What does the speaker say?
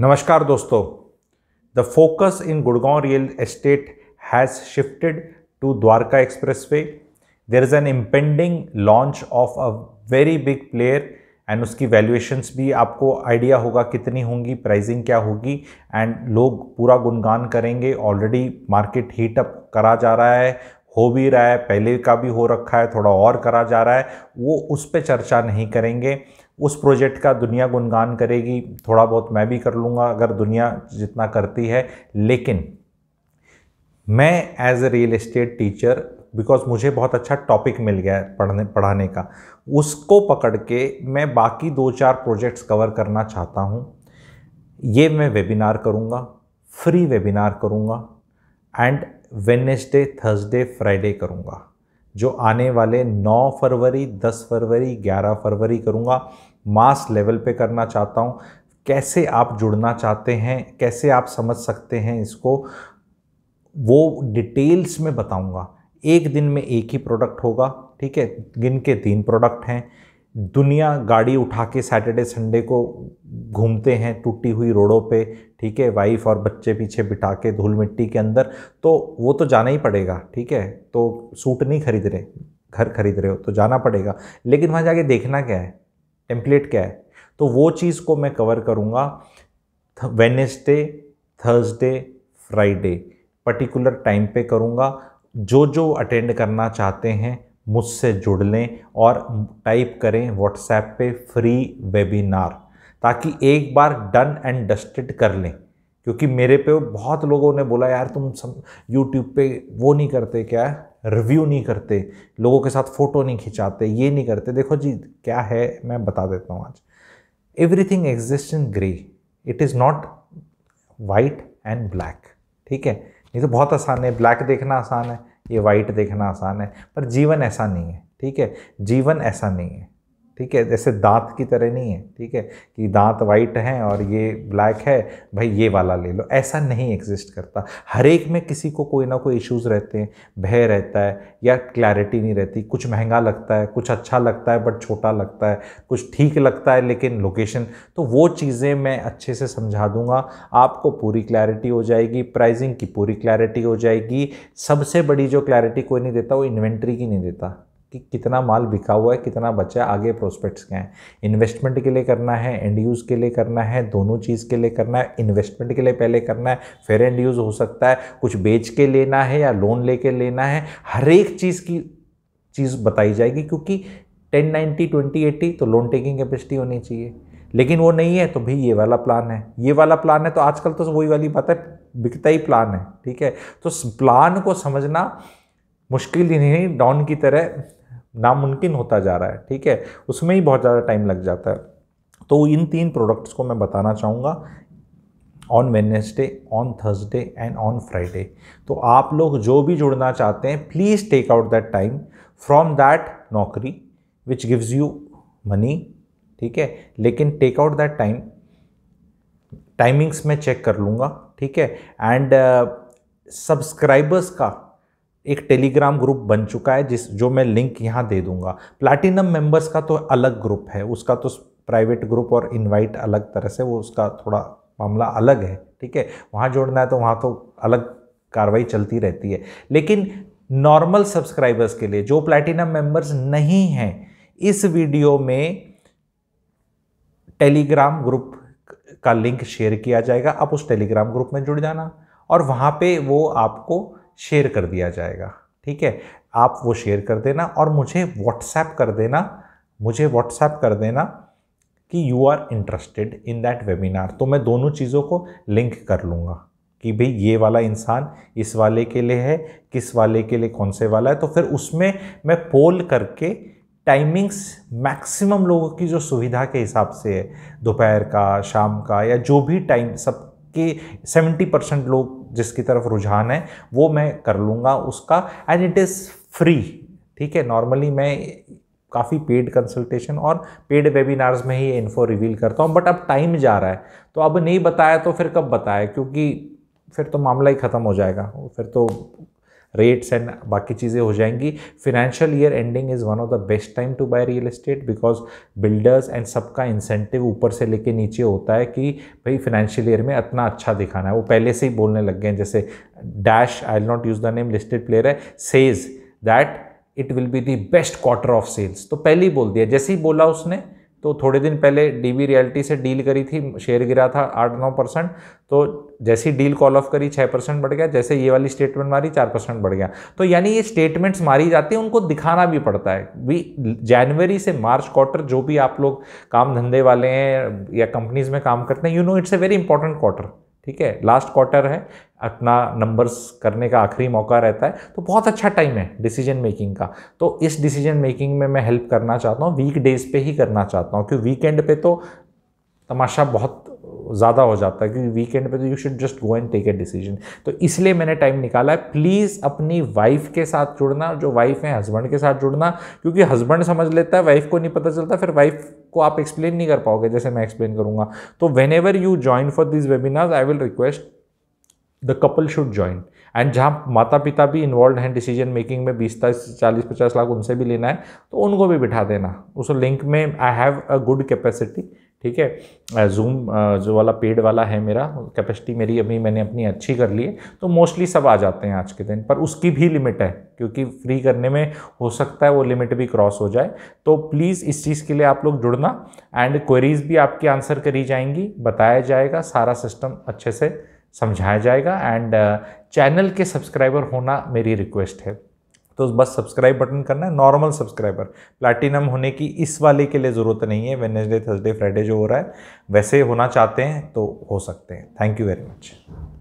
नमस्कार दोस्तों the focus in Gurgaon real estate has shifted to Dwarka expressway there is an impending launch of a very big player and उसकी valuations भी आपको idea होगा कितनी होंगी प्राइसिंग क्या होगी एंड लोग पूरा गुणगान करेंगे ऑलरेडी मार्केट हीटअप करा जा रहा है हो भी रहा है पहले का भी हो रखा है थोड़ा और करा जा रहा है वो उस पर चर्चा नहीं करेंगे उस प्रोजेक्ट का दुनिया गुणगान करेगी थोड़ा बहुत मैं भी कर लूँगा अगर दुनिया जितना करती है लेकिन मैं as a real estate teacher because मुझे बहुत अच्छा टॉपिक मिल गया है पढ़ने पढ़ाने का उसको पकड़ के मैं बाकी दो चार प्रोजेक्ट्स कवर करना चाहता हूँ ये मैं वेबिनार करूँगा फ्री वेबिनार करूँगा एंड वेनेसडे थर्सडे फ्राइडे करूँगा जो आने वाले 9 फरवरी 10 फरवरी 11 फरवरी करूँगा मास लेवल पे करना चाहता हूँ कैसे आप जुड़ना चाहते हैं कैसे आप समझ सकते हैं इसको वो डिटेल्स में बताऊँगा एक दिन में एक ही प्रोडक्ट होगा ठीक है गिन के तीन प्रोडक्ट हैं दुनिया गाड़ी उठा के सैटरडे संडे को घूमते हैं टूटी हुई रोडों पे ठीक है वाइफ और बच्चे पीछे बिठा के धूल मिट्टी के अंदर तो वो तो जाना ही पड़ेगा ठीक है तो सूट नहीं खरीद रहे घर खरीद रहे हो तो जाना पड़ेगा लेकिन वहाँ जाके देखना क्या है टेम्पलेट क्या है तो वो चीज़ को मैं कवर करूँगा Wednesday Thursday Friday particular time पे करूँगा जो जो अटेंड करना चाहते हैं मुझसे जुड़ लें और टाइप करें व्हाट्सएप पे फ्री वेबिनार ताकि एक बार डन एंड डस्टेड कर लें क्योंकि मेरे पे बहुत लोगों ने बोला यार तुम सब यूट्यूब पे वो नहीं करते क्या रिव्यू नहीं करते लोगों के साथ फ़ोटो नहीं खिंचाते ये नहीं करते देखो जी क्या है मैं बता देता हूँ आज everything exist in grey it is not white and black ठीक है नहीं तो बहुत आसान है ब्लैक देखना आसान है ये वाइट देखना आसान है पर जीवन ऐसा नहीं है ठीक है जीवन ऐसा नहीं है ठीक है जैसे दांत की तरह नहीं है ठीक है कि दांत वाइट हैं और ये ब्लैक है भाई ये वाला ले लो ऐसा नहीं एग्जिस्ट करता हर एक में किसी को कोई ना कोई इश्यूज़ रहते हैं भय रहता है या क्लैरिटी नहीं रहती कुछ महंगा लगता है कुछ अच्छा लगता है बट छोटा लगता है कुछ ठीक लगता है लेकिन लोकेशन तो वो चीज़ें मैं अच्छे से समझा दूँगा आपको पूरी क्लैरिटी हो जाएगी प्राइजिंग की पूरी क्लैरिटी हो जाएगी सबसे बड़ी जो क्लैरिटी कोई नहीं देता वो इन्वेंट्री की नहीं देता कि कितना माल बिका हुआ है कितना बचा है आगे प्रोस्पेक्ट्स क्या हैं इन्वेस्टमेंट के लिए करना है एंड यूज़ के लिए करना है दोनों चीज़ के लिए करना है इन्वेस्टमेंट के लिए पहले करना है फिर एंड यूज़ हो सकता है कुछ बेच के लेना है या लोन ले कर लेना है हर एक चीज़ की चीज़ बताई जाएगी क्योंकि टेन नाइन्टी ट्वेंटी एट्टी तो लोन टेकिंग कैपेसिटी होनी चाहिए लेकिन वो नहीं है तो भाई ये वाला प्लान है ये वाला प्लान है तो आजकल तो वही वाली बात है बिकता ही प्लान है ठीक है तो प्लान को समझना मुश्किल ही नहीं डॉन की तरह नामुमकिन होता जा रहा है ठीक है उसमें ही बहुत ज़्यादा टाइम लग जाता है तो इन तीन प्रोडक्ट्स को मैं बताना चाहूँगा on Wednesday on Thursday and on Friday तो आप लोग जो भी जुड़ना चाहते हैं please take out that time from that नौकरी विच गिव्स यू मनी ठीक है लेकिन take out that time timings मैं चेक कर लूँगा ठीक है एंड सब्सक्राइबर्स uh, का एक टेलीग्राम ग्रुप बन चुका है जिस जो मैं लिंक यहाँ दे दूंगा प्लैटिनम मेंबर्स का तो अलग ग्रुप है उसका तो प्राइवेट ग्रुप और इनवाइट अलग तरह से वो उसका थोड़ा मामला अलग है ठीक है वहाँ जोड़ना है तो वहाँ तो अलग कार्रवाई चलती रहती है लेकिन नॉर्मल सब्सक्राइबर्स के लिए जो प्लैटिनम मेंबर्स नहीं हैं इस वीडियो में टेलीग्राम ग्रुप का लिंक शेयर किया जाएगा आप उस टेलीग्राम ग्रुप में जुड़ जाना और वहाँ पे वो आपको शेयर कर दिया जाएगा ठीक है आप वो शेयर कर देना और मुझे व्हाट्सएप कर देना मुझे व्हाट्सएप कर देना कि you are interested in that webinar तो मैं दोनों चीज़ों को लिंक कर लूँगा कि भाई ये वाला इंसान इस वाले के लिए है किस वाले के लिए कौन से वाला है तो फिर उसमें मैं पोल करके टाइमिंग्स मैक्सिमम लोगों की जो सुविधा के हिसाब से है दोपहर का शाम का या जो भी टाइम सबके सेवेंटी परसेंट लोग जिसकी तरफ रुझान है वो मैं कर लूँगा उसका एंड इट इज़ फ्री ठीक है नॉर्मली मैं काफ़ी पेड कंसल्टेशन और पेड वेबिनार्स में ही इन्फो रिवील करता हूँ बट अब टाइम जा रहा है तो अब नहीं बताया तो फिर कब बताया क्योंकि फिर तो मामला ही ख़त्म हो जाएगा फिर तो रेट्स एंड बाकी चीज़ें हो जाएंगी financial year ending is one of the best time to buy real estate because builders and सबका इंसेंटिव ऊपर से लेके नीचे होता है कि भाई फिनेंशियल ईयर में इतना अच्छा दिखाना है वो पहले से ही बोलने लग गए हैं जैसे dash I will not use the name listed player है says that it will be the best quarter of sales तो पहले ही बोल दिया जैसे ही बोला उसने तो थोड़े दिन पहले वी रियल्टी से डील करी थी शेयर गिरा था आठ नौ परसेंट तो जैसी डील कॉल ऑफ करी छः परसेंट बढ़ गया जैसे ये वाली स्टेटमेंट मारी चार परसेंट बढ़ गया तो यानी ये स्टेटमेंट्स मारी जाती है उनको दिखाना भी पड़ता है भी जनवरी से मार्च क्वार्टर जो भी आप लोग काम धंधे वाले हैं या कंपनीज में काम करते हैं you know it's a very important quarter ठीक है लास्ट क्वार्टर है अपना नंबर्स करने का आखिरी मौका रहता है तो बहुत अच्छा टाइम है डिसीजन मेकिंग का तो इस डिसीजन मेकिंग में मैं हेल्प करना चाहता हूँ वीक डेज़ पे ही करना चाहता हूँ क्योंकि वीकेंड पे तो तमाशा बहुत ज़्यादा हो जाता है क्योंकि वीकेंड पे तो you should just go and take a decision तो इसलिए मैंने टाइम निकाला है प्लीज़ अपनी वाइफ के साथ जुड़ना जो वाइफ है हस्बैंड के साथ जुड़ना क्योंकि हस्बैंड समझ लेता है वाइफ को नहीं पता चलता फिर वाइफ को आप एक्सप्लेन नहीं कर पाओगे जैसे मैं एक्सप्लेन करूंगा तो whenever you join for this webinars I will request the couple should join and जहाँ माता पिता भी इन्वॉल्व हैं डिसीजन मेकिंग में बीस तीस चालीस पचास लाख उनसे भी लेना है तो उनको भी बिठा देना उस लिंक में I have a good capacity ठीक है जूम जो वाला पेड वाला है मेरा कैपेसिटी मेरी अभी मैंने अपनी अच्छी कर ली है तो मोस्टली सब आ जाते हैं आज के दिन पर उसकी भी लिमिट है क्योंकि फ्री करने में हो सकता है वो लिमिट भी क्रॉस हो जाए तो प्लीज़ इस चीज़ के लिए आप लोग जुड़ना एंड क्वेरीज भी आपकी आंसर करी जाएंगी बताया जाएगा सारा सिस्टम अच्छे से समझाया जाएगा एंड चैनल के सब्सक्राइबर होना मेरी रिक्वेस्ट है तो बस सब्सक्राइब बटन करना है नॉर्मल सब्सक्राइबर प्लैटिनम होने की इस वाले के लिए ज़रूरत नहीं है वेनेसडे थर्सडे फ्राइडे जो हो रहा है वैसे होना चाहते हैं तो हो सकते हैं थैंक यू वेरी मच